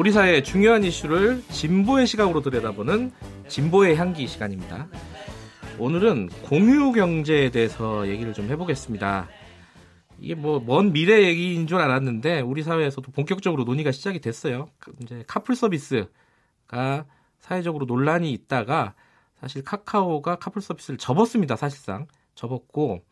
우리 사회의 중요한 이슈를 진보의 시각으로 들여다보는 진보의 향기 시간입니다. 오늘은 공유 경제에 대해서 얘기를 좀 해보겠습니다. 이게 뭐 먼 미래 얘기인 줄 알았는데 우리 사회에서도 본격적으로 논의가 시작이 됐어요. 이제 카풀 서비스가 사회적으로 논란이 있다가 사실 카카오가 카풀 서비스를 접었습니다. 사실상 접었고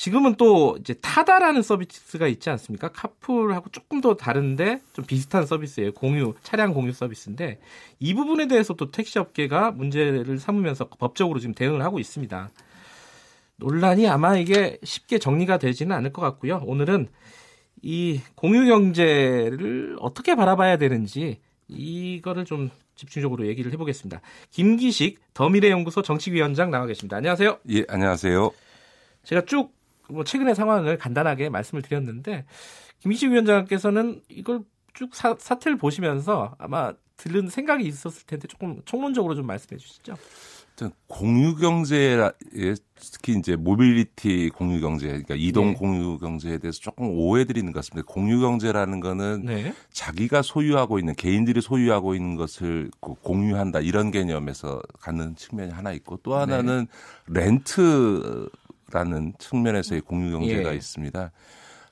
지금은 또 이제 타다라는 서비스가 있지 않습니까? 카풀하고 조금 더 다른데 좀 비슷한 서비스예요. 공유 차량 공유 서비스인데 이 부분에 대해서 또 택시 업계가 문제를 삼으면서 법적으로 지금 대응을 하고 있습니다. 논란이 아마 이게 쉽게 정리가 되지는 않을 것 같고요. 오늘은 이 공유 경제를 어떻게 바라봐야 되는지 이거를 좀 집중적으로 얘기를 해보겠습니다. 김기식 더미래연구소 정치위원장 나와 계십니다. 안녕하세요. 예, 안녕하세요. 제가 쭉뭐 최근의 상황을 간단하게 말씀을 드렸는데 김희식 위원장께서는 이걸 쭉 사, 사태를 보시면서 아마 들은 생각이 있었을 텐데 조금 총론적으로 좀 말씀해 주시죠. 공유경제에 예, 특히 이제 모빌리티 공유경제, 그러니까 이동 네. 공유경제에 대해서 조금 오해드리는 것 같습니다. 공유경제라는 거는 네. 자기가 소유하고 있는 개인들이 소유하고 있는 것을 공유한다 이런 개념에서 갖는 측면이 하나 있고 또 네. 하나는 네. 렌트 라는 측면에서의 공유 경제가 예. 있습니다.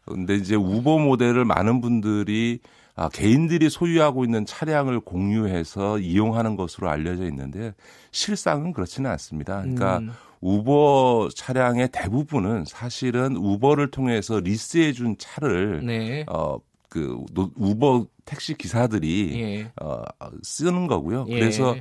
근데 이제 우버 모델을 많은 분들이 아, 개인들이 소유하고 있는 차량을 공유해서 이용하는 것으로 알려져 있는데 실상은 그렇지는 않습니다. 그러니까 음. 우버 차량의 대부분은 사실은 우버를 통해서 리스해 준 차를 네. 어, 그 우버 택시 기사들이 예. 어, 아, 쓰는 거고요. 예. 그래서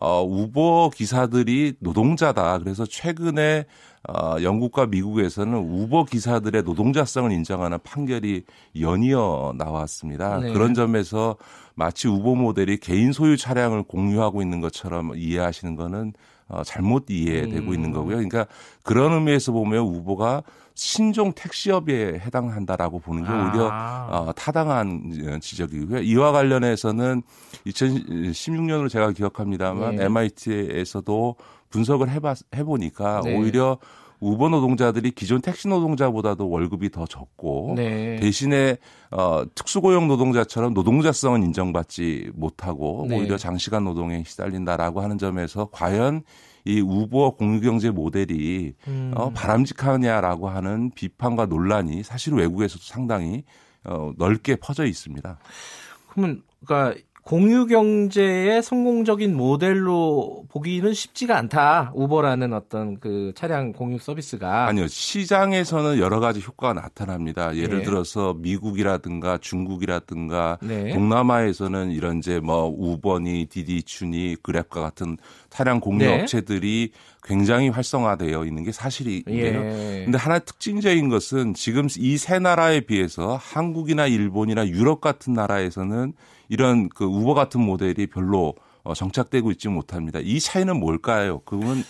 어, 우버 기사들이 노동자다. 그래서 최근에 어, 영국과 미국에서는 우버 기사들의 노동자성을 인정하는 판결이 연이어 나왔습니다. 네. 그런 점에서 마치 우버 모델이 개인 소유 차량을 공유하고 있는 것처럼 이해하시는 거는 어, 잘못 이해되고 음. 있는 거고요. 그러니까 그런 의미에서 보면 우보가 신종 택시업에 해당한다라고 보는 게 오히려 아. 어, 타당한 어, 지적이고요. 이와 관련해서는 2016년으로 제가 기억합니다만 네. MIT에서도 분석을 해봐, 해보니까 네. 오히려 우버 노동자들이 기존 택시 노동자보다도 월급이 더 적고 네. 대신에 어, 특수고용 노동자처럼 노동자성은 인정받지 못하고 네. 오히려 장시간 노동에 시달린다라고 하는 점에서 과연 이우버 공유경제 모델이 음. 어, 바람직하냐라고 하는 비판과 논란이 사실 외국에서도 상당히 어, 넓게 퍼져 있습니다. 그러면 그러니까 공유 경제의 성공적인 모델로 보기는 쉽지가 않다. 우버라는 어떤 그 차량 공유 서비스가 아니요 시장에서는 여러 가지 효과가 나타납니다. 예를 네. 들어서 미국이라든가 중국이라든가 네. 동남아에서는 이런 이제 뭐 우버니 디디춘이 그랩과 같은 차량 공유 네. 업체들이 굉장히 활성화되어 있는 게 사실인데요. 예. 근데 하나 의 특징적인 것은 지금 이 세 나라에 비해서 한국이나 일본이나 유럽 같은 나라에서는 이런 그 우버 같은 모델이 별로 어, 정착되고 있지 못합니다. 이 차이는 뭘까요? 그건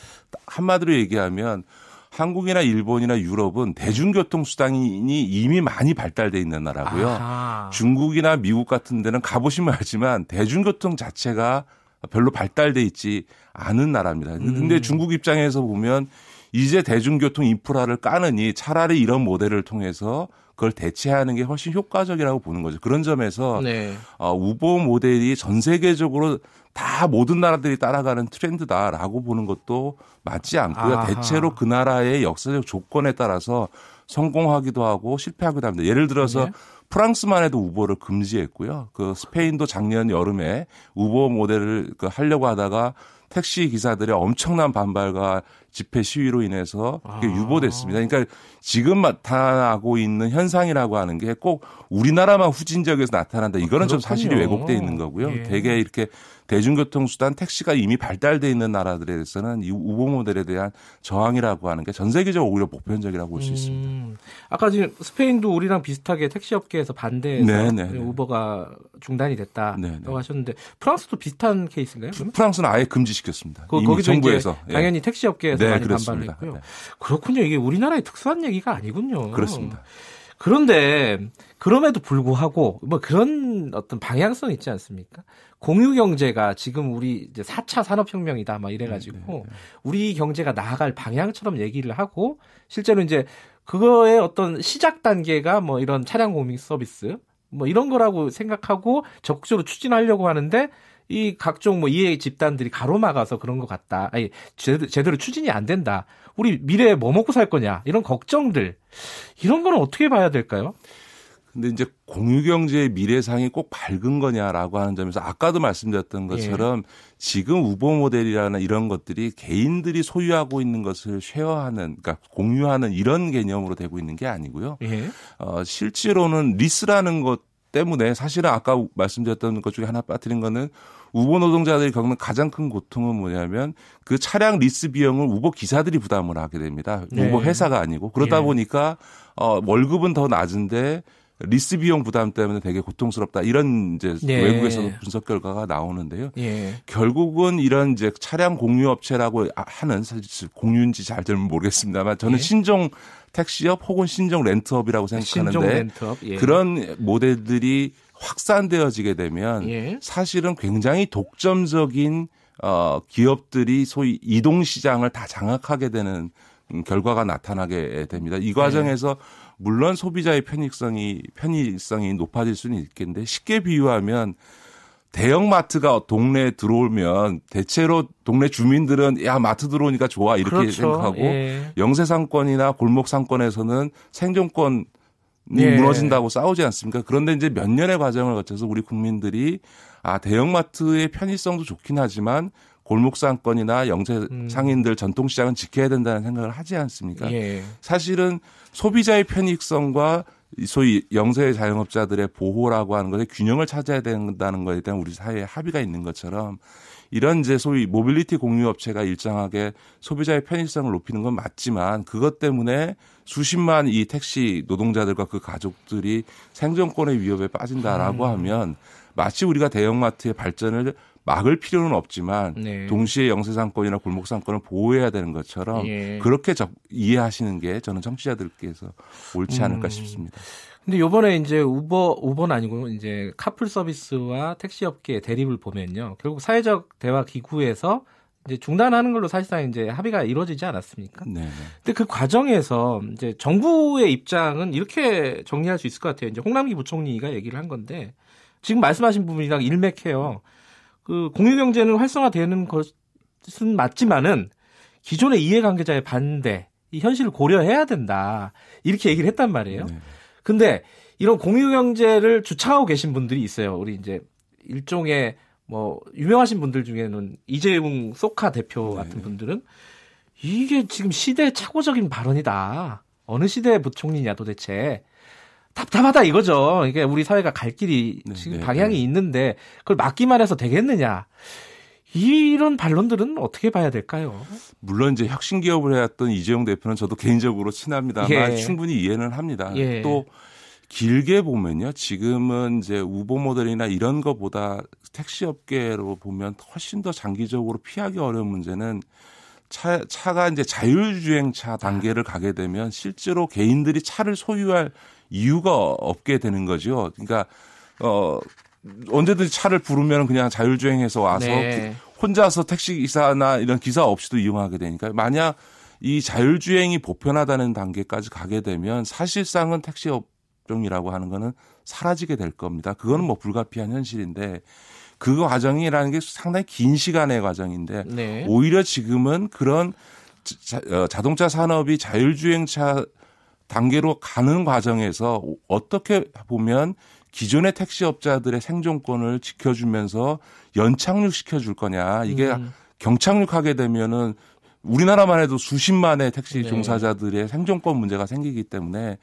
한마디로 얘기하면 한국이나 일본이나 유럽은 대중교통 수단이 이미 많이 발달돼 있는 나라고요. 아하. 중국이나 미국 같은 데는 가보시면 알지만 대중교통 자체가 별로 발달돼 있지 않은 나라입니다. 근데 음. 중국 입장에서 보면 이제 대중교통 인프라를 까느니 차라리 이런 모델을 통해서 그걸 대체하는 게 훨씬 효과적이라고 보는 거죠. 그런 점에서 네. 어, 우보 모델이 전 세계적으로 다 모든 나라들이 따라가는 트렌드다라고 보는 것도 맞지 않고요. 아하. 대체로 그 나라의 역사적 조건에 따라서 성공하기도 하고 실패하기도 합니다. 예를 들어서 네. 프랑스만 해도 우버를 금지했고요. 그 스페인도 작년 여름에 우버 모델을 그 하려고 하다가 택시 기사들의 엄청난 반발과 집회 시위로 인해서 그게 아. 유보됐습니다. 그러니까 지금 나타나고 있는 현상이라고 하는 게 꼭 우리나라만 후진 적에서 나타난다. 이거는 그렇군요. 좀 사실이 왜곡돼 있는 거고요. 예. 대개 이렇게 대중교통 수단 택시가 이미 발달돼 있는 나라들에서는 대해이 우보 모델에 대한 저항이라고 하는 게 전 세계적으로 오히려 보편적이라고 볼수 음. 있습니다. 아까 지금 스페인도 우리랑 비슷하게 택시 업계에서 반대해서 네네네. 네, 예, 네. 우버가 중단이 됐다라고 네네. 네. 하셨는데 프랑스도 비슷한 케이스인가요? 그러면? 프랑스는 아예 금지시켰습니다. 거, 이미 정부에서 예. 당연히 택시 업계에서 네, 많이 그렇습니다. 반발했고요. 네. 그렇군요. 이게 우리나라의 특수한 얘기가 아니군요. 그렇습니다. 그런데 그럼에도 불구하고 뭐 그런 어떤 방향성 있지 않습니까? 공유 경제가 지금 우리 이제 4차 산업혁명이다 막 이래가지고 네, 네, 네. 우리 경제가 나아갈 방향처럼 얘기를 하고 실제로 이제 그거의 어떤 시작 단계가 뭐 이런 차량 공유 서비스 뭐 이런 거라고 생각하고 적극적으로 추진하려고 하는데 이 각종 뭐 이해 집단들이 가로막아서 그런 것 같다. 아니, 제대로, 제대로 추진이 안 된다. 우리 미래에 뭐 먹고 살 거냐. 이런 걱정들. 이런 거는 어떻게 봐야 될까요? 근데 이제 공유경제의 미래상이 꼭 밝은 거냐라고 하는 점에서 아까도 말씀드렸던 예. 것처럼 예. 지금 우보 모델이라는 이런 것들이 개인들이 소유하고 있는 것을 쉐어하는, 그러니까 공유하는 이런 개념으로 되고 있는 게 아니고요. 예. 어, 실제로는 리스라는 것 때문에 사실은 아까 말씀드렸던 것 중에 하나 빠뜨린 거는 우버 노동자들이 겪는 가장 큰 고통은 뭐냐면 그 차량 리스 비용을 우버 기사들이 부담을 하게 됩니다. 네. 우버 회사가 아니고 그러다 네. 보니까 어 월급은 더 낮은데 리스 비용 부담 때문에 되게 고통스럽다 이런 이제 네. 외국에서도 분석 결과가 나오는데요. 네. 결국은 이런 이제 차량 공유 업체라고 하는 사실 공유인지 잘 들면 모르겠습니다만 저는 네. 신종 택시업 혹은 신종 렌트업이라고 생각하는데 신종 렌트업, 예. 그런 모델들이 확산되어지게 되면 예. 사실은 굉장히 독점적인 어, 기업들이 소위 이동 시장을 다 장악하게 되는 음, 결과가 나타나게 됩니다. 이 네. 과정에서 물론 소비자의 편익성이 편의성이 높아질 수는 있겠는데 쉽게 비유하면 대형마트가 동네에 들어오면 대체로 동네 주민들은 야 마트 들어오니까 좋아 이렇게 그렇죠. 생각하고 예. 영세 상권이나 골목 상권에서는 생존권이 예. 무너진다고 싸우지 않습니까? 그런데 이제 몇 년의 과정을 거쳐서 우리 국민들이 아 대형마트의 편의성도 좋긴 하지만 골목 상권이나 영세 음. 상인들 음. 전통시장은 지켜야 된다는 생각을 하지 않습니까? 예. 사실은 소비자의 편익성과 소위 영세 자영업자들의 보호라고 하는 것에 균형을 찾아야 된다는 것에 대한 우리 사회의 합의가 있는 것처럼 이런 이제 소위 모빌리티 공유업체가 일정하게 소비자의 편의성을 높이는 건 맞지만 그것 때문에 수십만 이 택시 노동자들과 그 가족들이 생존권의 위협에 빠진다라고 음. 하면 마치 우리가 대형마트의 발전을 막을 필요는 없지만 네. 동시에 영세상권이나 골목상권을 보호해야 되는 것처럼 예. 그렇게 적, 이해하시는 게 저는 청취자들께서 옳지 않을까 음. 싶습니다. 근데 요번에 이제 우버 우버는 아니고 이제 카풀 서비스와 택시 업계의 대립을 보면요. 결국 사회적 대화 기구에서 이제 중단하는 걸로 사실상 이제 합의가 이루어지지 않았습니까? 네. 근데 그 과정에서 이제 정부의 입장은 이렇게 정리할 수 있을 것 같아요. 이제 홍남기 부총리가 얘기를 한 건데 지금 말씀하신 부분이랑 일맥해요. 그 공유 경제는 활성화되는 것은 맞지만은 기존의 이해관계자의 반대, 이 현실을 고려해야 된다 이렇게 얘기를 했단 말이에요. 네. 근데 이런 공유 경제를 주창하고 계신 분들이 있어요. 우리 이제 일종의 뭐 유명하신 분들 중에는 이재용 소카 대표 네. 같은 분들은 이게 지금 시대의 착오적인 발언이다. 어느 시대의 부총리냐 도대체 답답하다 이거죠. 이게 우리 사회가 갈 길이 네, 지금 네, 방향이 네. 있는데 그걸 막기만 해서 되겠느냐. 이런 반론들은 어떻게 봐야 될까요? 물론 이제 혁신 기업을 해왔던 이재용 대표는 저도 개인적으로 친합니다만 예. 충분히 이해는 합니다. 예. 또 길게 보면요. 지금은 이제 우보 모델이나 이런 것보다 택시 업계로 보면 훨씬 더 장기적으로 피하기 어려운 문제는 차, 차가 이제 자율주행차 단계를 아. 가게 되면 실제로 개인들이 차를 소유할 이유가 없게 되는 거죠. 그러니까 어 언제든지 차를 부르면 그냥 자율주행해서 와서 네. 혼자서 택시 기사나 이런 기사 없이도 이용하게 되니까 만약 이 자율주행이 보편화되는 단계까지 가게 되면 사실상은 택시 업종이라고 하는 거는 사라지게 될 겁니다. 그거는 뭐 불가피한 현실인데 그 과정이라는 게 상당히 긴 시간의 과정인데 네. 오히려 지금은 그런 자, 어, 동차 산업이 자율주행차 단계로 가는 과정에서 어떻게 보면 기존의 택시업자들의 생존권을 지켜주면서 연착륙시켜 줄 거냐. 이게 음. 경착륙하게 되면은 우리나라만 해도 수십만의 택시 네. 종사자들의 생존권 문제가 생기기 때문에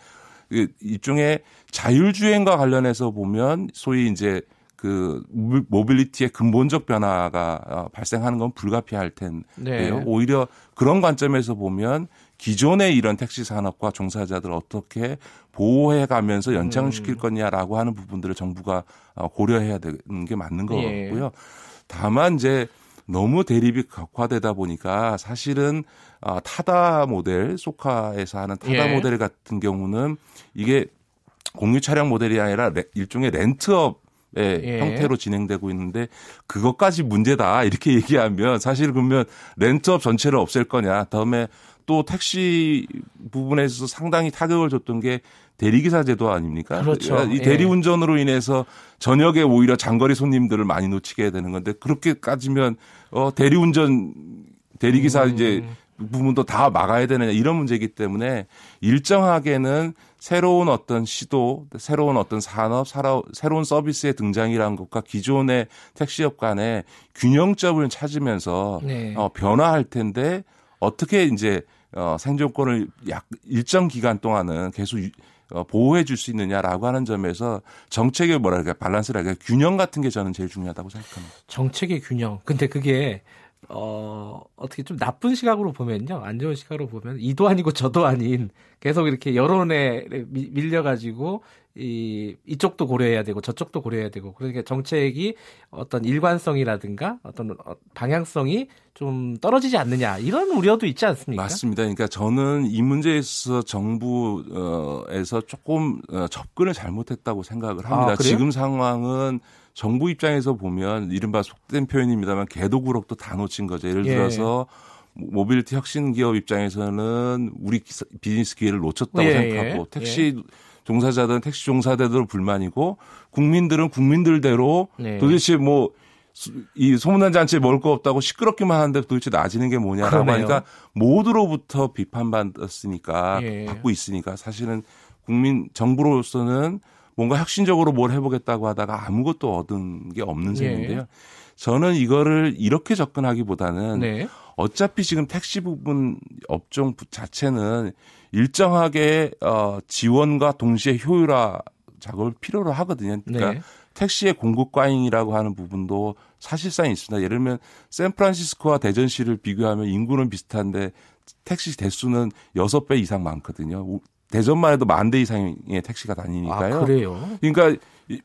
그 일종의 자율주행과 관련해서 보면 소위 이제 그 모빌리티의 근본적 변화가 어, 발생하는 건 불가피할 텐데요. 네. 오히려 그런 관점에서 보면 기존의 이런 택시 산업과 종사자들을 어떻게 보호해 가면서 연장시킬 음. 거냐라고 하는 부분들을 정부가 어, 고려해야 되는 게 맞는 것 예. 같고요. 다만 이제 너무 대립이 격화되다 보니까 사실은 어, 타다 모델 소카에서 하는 타다 예. 모델 같은 경우는 이게 공유 차량 모델이 아니라 일종의 렌트업 의 예. 형태로 진행되고 있는데 그것까지 문제다 이렇게 얘기하면 사실 그러면 렌트업 전체를 없앨 거냐 다음에 또 택시 부분에서 상당히 타격을 줬던 게 대리기사 제도 아닙니까? 그렇죠. 이 예. 대리운전으로 인해서 저녁에 오히려 장거리 손님들을 많이 놓치게 되는 건데 그렇게 까지면 어 대리운전 대리기사 음. 이제 부분도 다 막아야 되느냐 이런 문제이기 때문에 일정하게는 새로운 어떤 시도, 새로운 어떤 산업, 새로운 서비스의 등장이라는 것과 기존의 택시업 간의 균형점을 찾으면서 네. 어, 변화할 텐데 어떻게 이제 어, 생존권을 약 일정 기간 동안은 계속 유, 어, 보호해 줄 수 있느냐라고 하는 점에서 정책의 뭐랄까 밸런스랄까 균형 같은 게 저는 제일 중요하다고 생각합니다. 정책의 균형. 근데 그게 어, 어떻게 좀 나쁜 시각으로 보면요. 안 좋은 시각으로 보면 이도 아니고 저도 아닌 계속 이렇게 여론에 밀려가지고 이 이쪽도 고려해야 되고 저쪽도 고려해야 되고 그러니까 정책이 어떤 일관성이라든가 어떤 어, 방향성이 좀 떨어지지 않느냐 이런 우려도 있지 않습니까? 맞습니다. 그러니까 저는 이 문제에 서 정부에서 조금 어, 접근을 잘못했다고 생각을 합니다. 아, 지금 상황은 정부 입장에서 보면 이른바 속된 표현입니다만 개도구록도 다 놓친 거죠. 예를 예. 들어서 예. 모빌리티 혁신 기업 입장에서는 우리 비즈니스 기회를 놓쳤다고 예, 예. 생각하고 예. 택시 종사자들은 택시 종사자들 불만이고 국민들은 국민들대로 네. 도대체 뭐 이 소문난 잔치에 먹을 거 없다고 시끄럽기만 하는데 도대체 나아지는 게 뭐냐라고 그 하니까 모두로부터 비판받았으니까 예. 받고 있으니까 사실은 국민 정부로서는 뭔가 혁신적으로 뭘 해보겠다고 하다가 아무것도 얻은 게 없는 예. 셈인데요. 예. 저는 이거를 이렇게 접근하기보다는 네. 어차피 지금 택시 부분 업종 자체는 일정하게 어, 지원과 동시에 효율화 작업을 필요로 하거든요. 그러니까 네. 택시의 공급 과잉이라고 하는 부분도 사실상 있습니다. 예를 들면 샌프란시스코와 대전시를 비교하면 인구는 비슷한데 택시 대수는 여섯 배 이상 많거든요. 대전만 해도 만 대 이상의 택시가 다니니까요. 아, 그래요? 그러니까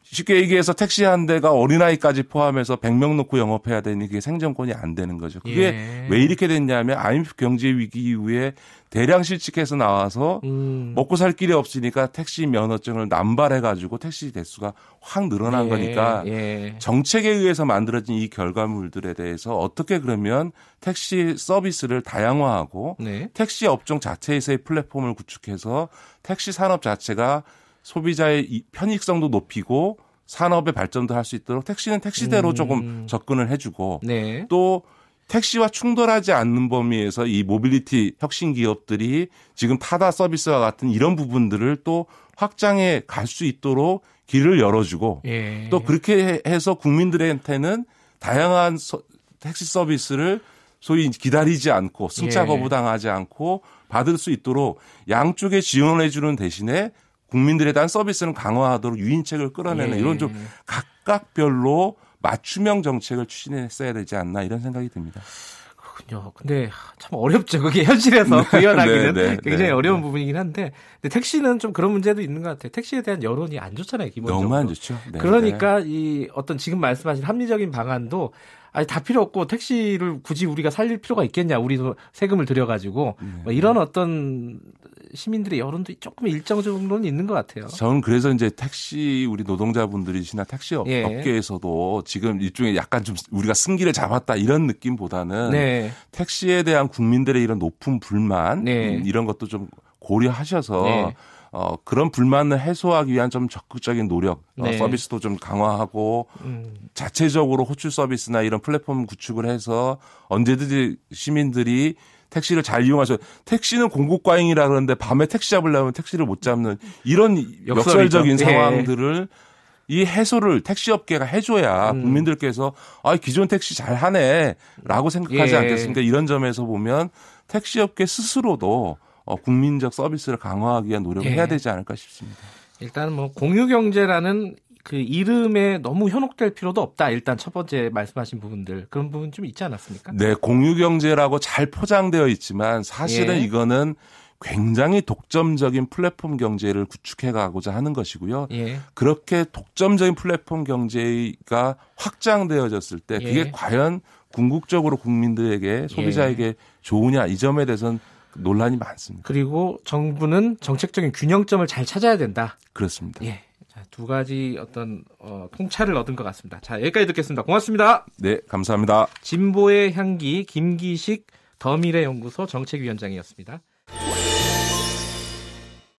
쉽게 얘기해서 택시 한 대가 어린아이까지 포함해서 100명 놓고 영업해야 되니 그게 생존권이 안 되는 거죠. 그게 예. 왜 이렇게 됐냐면 IMF 경제 위기 이후에 대량 실직해서 나와서 음. 먹고 살 길이 없으니까 택시 면허증을 남발해 가지고 택시 대수가 확 늘어난 예. 거니까 예. 정책에 의해서 만들어진 이 결과물들에 대해서 어떻게 그러면 택시 서비스를 다양화하고 네. 택시 업종 자체에서의 플랫폼을 구축해서 택시 산업 자체가 소비자의 편익성도 높이고 산업의 발전도 할 수 있도록 택시는 택시대로 음. 조금 접근을 해주고 네. 또 택시와 충돌하지 않는 범위에서 이 모빌리티 혁신 기업들이 지금 타다 서비스와 같은 이런 부분들을 또 확장해 갈 수 있도록 길을 열어주고 예. 또 그렇게 해서 국민들한테는 다양한 서, 택시 서비스를 소위 기다리지 않고 승차 거부당하지 않고 받을 수 있도록 양쪽에 지원해 주는 대신에 국민들에 대한 서비스는 강화하도록 유인책을 끌어내는 예. 이런 좀 각각별로 맞춤형 정책을 추진했어야 되지 않나 이런 생각이 듭니다. 그렇군요. 근데 참 어렵죠. 그게 현실에서 네, 구현하기는 네, 네, 굉장히 네, 어려운 네. 부분이긴 한데 근데 택시는 좀 그런 문제도 있는 것 같아요. 택시에 대한 여론이 안 좋잖아요. 기본적으로. 너무 안 좋죠. 네, 그러니까 이 어떤 지금 말씀하신 합리적인 방안도 아니 다 필요 없고 택시를 굳이 우리가 살릴 필요가 있겠냐 우리도 세금을 들여가지고 네. 뭐 이런 네. 어떤 시민들의 여론도 조금 일정 정도는 있는 것 같아요. 저는 그래서 이제 택시 우리 노동자분들이시나 택시 예. 업계에서도 지금 일종의 약간 좀 우리가 승기를 잡았다 이런 느낌보다는 네. 택시에 대한 국민들의 이런 높은 불만 네. 음, 이런 것도 좀 고려하셔서. 네. 어, 그런 불만을 해소하기 위한 좀 적극적인 노력, 어, 네. 어, 서비스도 좀 강화하고 음. 자체적으로 호출 서비스나 이런 플랫폼 구축을 해서 언제든지 시민들이 택시를 잘 이용하셔. 택시는 공급과잉이라 그러는데 밤에 택시 잡으려면 택시를 못 잡는 이런 역설적인 역 예. 상황들을 이 해소를 택시업계가 해줘야 음. 국민들께서 아 기존 택시 잘 하네라고 생각하지 예. 않겠습니까? 이런 점에서 보면 택시업계 스스로도 어, 국민적 서비스를 강화하기 위한 노력을 예. 해야 되지 않을까 싶습니다. 일단 뭐 공유 경제라는 그 이름에 너무 현혹될 필요도 없다. 일단 첫 번째 말씀하신 부분들 그런 부분 좀 있지 않았습니까? 네, 공유 경제라고 잘 포장되어 있지만 사실은 예. 이거는 굉장히 독점적인 플랫폼 경제를 구축해 가고자 하는 것이고요. 예. 그렇게 독점적인 플랫폼 경제가 확장되어졌을 때 그게 예. 과연 궁극적으로 국민들에게 소비자에게 예. 좋으냐 이 점에 대해서는 논란이 많습니다. 그리고 정부는 정책적인 균형점을 잘 찾아야 된다. 그렇습니다. 예. 자, 두 가지 어떤 어, 통찰을 얻은 것 같습니다. 자, 여기까지 듣겠습니다. 고맙습니다. 네, 감사합니다. 진보의 향기 김기식 더미래 연구소 정책위원장이었습니다.